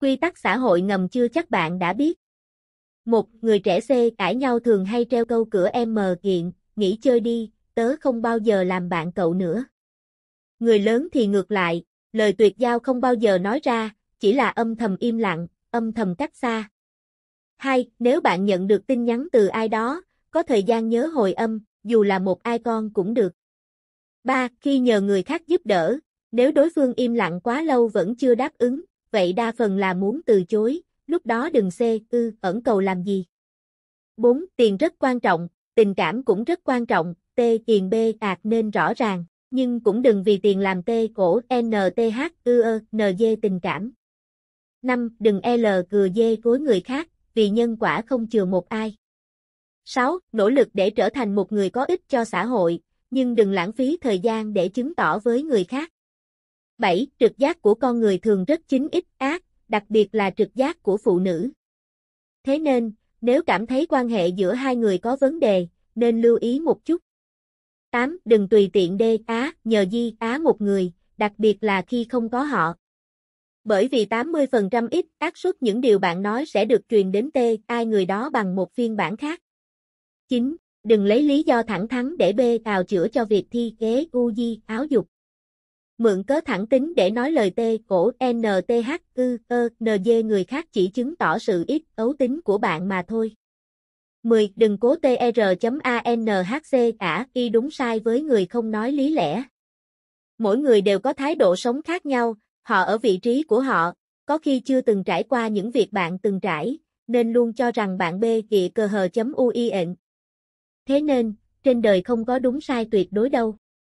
Quy tắc xã hội ngầm chưa chắc bạn đã biết. Một, người trẻ C cãi nhau thường hay treo câu cửa em mờ kiện, nghỉ chơi đi, tớ không bao giờ làm bạn cậu nữa. Người lớn thì ngược lại, lời tuyệt giao không bao giờ nói ra, chỉ là âm thầm im lặng, âm thầm cách xa. Hai, nếu bạn nhận được tin nhắn từ ai đó, có thời gian nhớ hồi âm, dù là một ai con cũng được. Ba, khi nhờ người khác giúp đỡ, nếu đối phương im lặng quá lâu vẫn chưa đáp ứng, vậy đa phần là muốn từ chối, lúc đó đừng xê, ư, ẩn cầu làm gì. 4. Tiền rất quan trọng, tình cảm cũng rất quan trọng, T tiền B ạc nên rõ ràng, nhưng cũng đừng vì tiền làm T cổ n NTH ư ơ, n NG tình cảm. 5. Đừng e L cừa dê cối người khác, vì nhân quả không chừa một ai. 6. Nỗ lực để trở thành một người có ích cho xã hội, nhưng đừng lãng phí thời gian để chứng tỏ với người khác. 7. Trực giác của con người thường rất chính ít ác, đặc biệt là trực giác của phụ nữ. Thế nên, nếu cảm thấy quan hệ giữa hai người có vấn đề, nên lưu ý một chút. 8. Đừng tùy tiện đê á, nhờ di á một người, đặc biệt là khi không có họ. Bởi vì 80% ít ác suất những điều bạn nói sẽ được truyền đến T, ai người đó bằng một phiên bản khác. 9. Đừng lấy lý do thẳng thắn để bê tào chữa cho việc thi kế u di áo dục mượn cớ thẳng tính để nói lời tê cổ NTH ư ơ NG người khác chỉ chứng tỏ sự ít ấu tính của bạn mà thôi. 10. Đừng cố tr.anhc cả y đúng sai với người không nói lý lẽ. Mỗi người đều có thái độ sống khác nhau, họ ở vị trí của họ, có khi chưa từng trải qua những việc bạn từng trải, nên luôn cho rằng bạn B kìa cờ hờ ẩn. Thế nên, trên đời không có đúng sai tuyệt đối đâu.